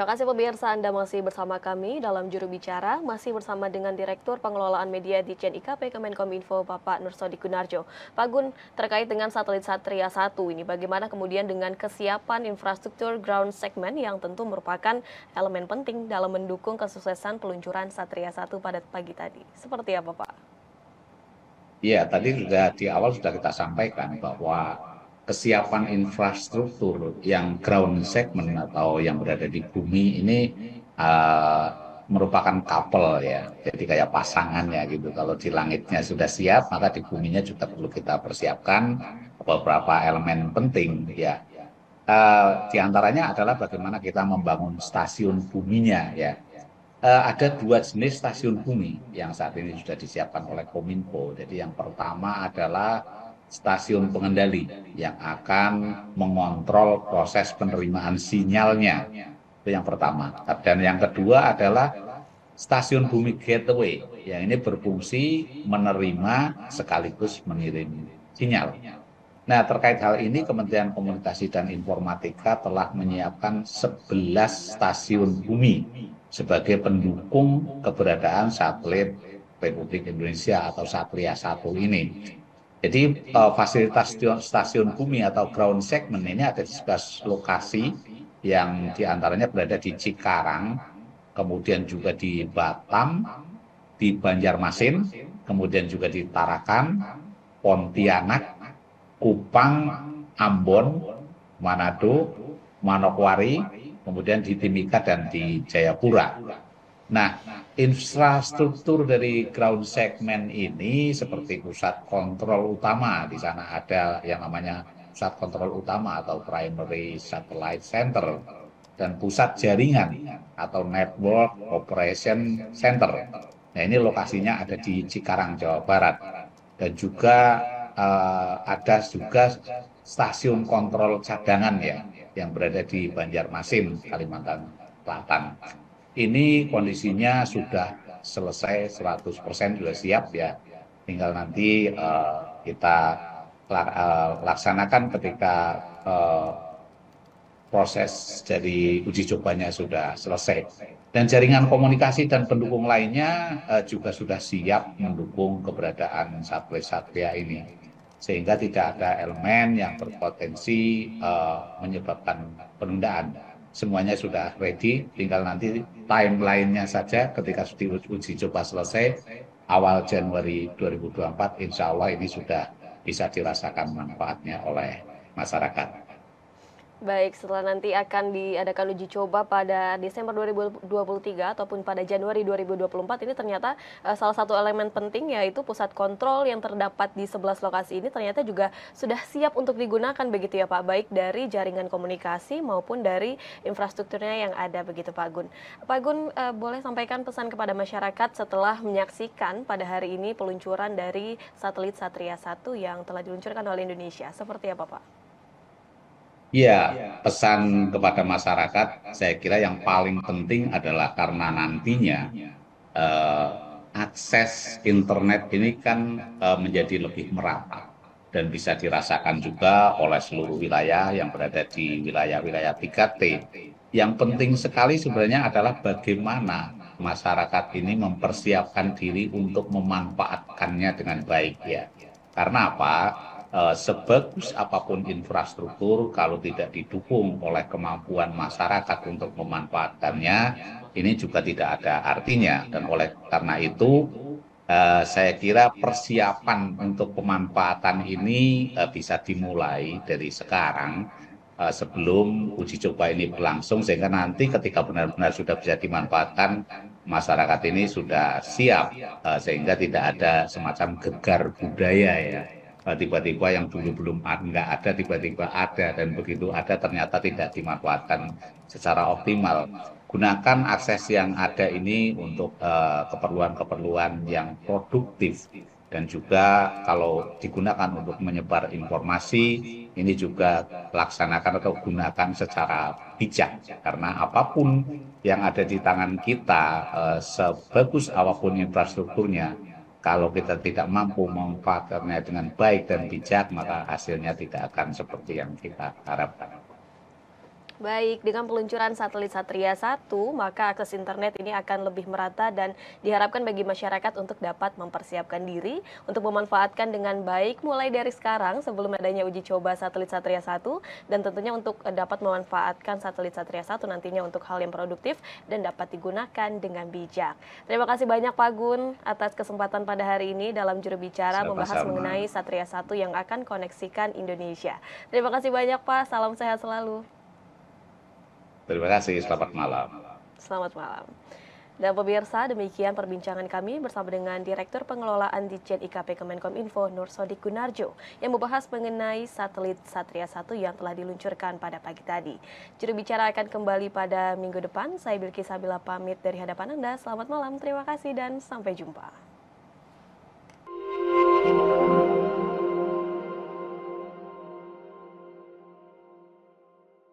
Terima kasih pemirsa Anda masih bersama kami dalam juru bicara masih bersama dengan Direktur Pengelolaan Media di CNIKP Kemenkominfo Bapak Nursodi Gunarjo. Pak Gun, terkait dengan satelit Satria 1 ini bagaimana kemudian dengan kesiapan infrastruktur ground segment yang tentu merupakan elemen penting dalam mendukung kesuksesan peluncuran Satria 1 pada pagi tadi. Seperti apa Pak? Iya, tadi sudah di awal sudah kita sampaikan bahwa kesiapan infrastruktur yang ground segment atau yang berada di bumi ini uh, merupakan couple ya. Jadi kayak pasangannya gitu. Kalau di langitnya sudah siap, maka di buminya juga perlu kita persiapkan beberapa elemen penting ya. Uh, di antaranya adalah bagaimana kita membangun stasiun buminya ya. Uh, ada dua jenis stasiun bumi yang saat ini sudah disiapkan oleh Kominfo. Jadi yang pertama adalah stasiun pengendali yang akan mengontrol proses penerimaan sinyalnya. Itu yang pertama. Dan yang kedua adalah stasiun bumi gateway yang ini berfungsi menerima sekaligus mengirim sinyal. Nah, terkait hal ini Kementerian Komunikasi dan Informatika telah menyiapkan 11 stasiun bumi sebagai pendukung keberadaan satelit Republik Indonesia atau Satria 1 ini. Jadi uh, fasilitas stasiun, stasiun bumi atau ground segment ini ada di sebelah lokasi yang diantaranya berada di Cikarang, kemudian juga di Batam, di Banjarmasin, kemudian juga di Tarakan, Pontianak, Kupang, Ambon, Manado, Manokwari, kemudian di Timika dan di Jayapura. Nah, infrastruktur dari ground segment ini seperti pusat kontrol utama, di sana ada yang namanya pusat kontrol utama atau primary satellite center dan pusat jaringan atau network operation center. Nah, ini lokasinya ada di Cikarang, Jawa Barat. Dan juga eh, ada juga stasiun kontrol cadangan ya yang berada di Banjarmasin, Kalimantan Selatan ini kondisinya sudah selesai 100% sudah siap ya. Tinggal nanti uh, kita eh, laksanakan ketika uh, proses dari uji cobanya sudah selesai. Dan jaringan komunikasi dan pendukung lainnya uh, juga sudah siap mendukung keberadaan satelit Satria ini. Sehingga tidak ada elemen yang berpotensi uh, menyebabkan penundaan semuanya sudah ready, tinggal nanti timelinenya saja ketika uji coba selesai awal Januari 2024, insya Allah ini sudah bisa dirasakan manfaatnya oleh masyarakat. Baik, setelah nanti akan diadakan uji coba pada Desember 2023 ataupun pada Januari 2024 ini ternyata uh, salah satu elemen penting yaitu pusat kontrol yang terdapat di 11 lokasi ini ternyata juga sudah siap untuk digunakan begitu ya Pak, baik dari jaringan komunikasi maupun dari infrastrukturnya yang ada begitu Pak Gun. Pak Gun uh, boleh sampaikan pesan kepada masyarakat setelah menyaksikan pada hari ini peluncuran dari satelit Satria 1 yang telah diluncurkan oleh Indonesia. Seperti apa Pak? Ya pesan kepada masyarakat saya kira yang paling penting adalah karena nantinya eh, akses internet ini kan eh, menjadi lebih merata dan bisa dirasakan juga oleh seluruh wilayah yang berada di wilayah-wilayah 3T. Yang penting sekali sebenarnya adalah bagaimana masyarakat ini mempersiapkan diri untuk memanfaatkannya dengan baik ya. Karena apa? Eh, sebagus apapun infrastruktur kalau tidak didukung oleh kemampuan masyarakat untuk memanfaatkannya ini juga tidak ada artinya dan oleh karena itu eh, saya kira persiapan untuk pemanfaatan ini eh, bisa dimulai dari sekarang sebelum uji coba ini berlangsung sehingga nanti ketika benar-benar sudah bisa dimanfaatkan masyarakat ini sudah siap sehingga tidak ada semacam gegar budaya ya tiba-tiba yang dulu belum nggak ada tiba-tiba ada dan begitu ada ternyata tidak dimanfaatkan secara optimal gunakan akses yang ada ini untuk eh, keperluan-keperluan uh, yang produktif dan juga kalau digunakan untuk menyebar informasi ini juga laksanakan atau gunakan secara bijak karena apapun yang ada di tangan kita eh, sebagus apapun infrastrukturnya kalau kita tidak mampu memanfaatkannya dengan baik dan bijak, maka hasilnya tidak akan seperti yang kita harapkan. Baik, dengan peluncuran satelit Satria 1, maka akses internet ini akan lebih merata dan diharapkan bagi masyarakat untuk dapat mempersiapkan diri untuk memanfaatkan dengan baik mulai dari sekarang sebelum adanya uji coba satelit Satria 1 dan tentunya untuk eh, dapat memanfaatkan satelit Satria 1 nantinya untuk hal yang produktif dan dapat digunakan dengan bijak. Terima kasih banyak Pak Gun atas kesempatan pada hari ini dalam juru bicara membahas sama membahas mengenai Satria 1 yang akan koneksikan Indonesia. Terima kasih banyak Pak, salam sehat selalu. Terima kasih, selamat malam. Selamat malam. Dan pemirsa, demikian perbincangan kami bersama dengan Direktur Pengelolaan Dijen IKP Kemenkom Info Nur Sodik Gunarjo yang membahas mengenai satelit Satria 1 yang telah diluncurkan pada pagi tadi. Juru bicara akan kembali pada minggu depan. Saya Bilki Sabila pamit dari hadapan Anda. Selamat malam, terima kasih dan sampai jumpa.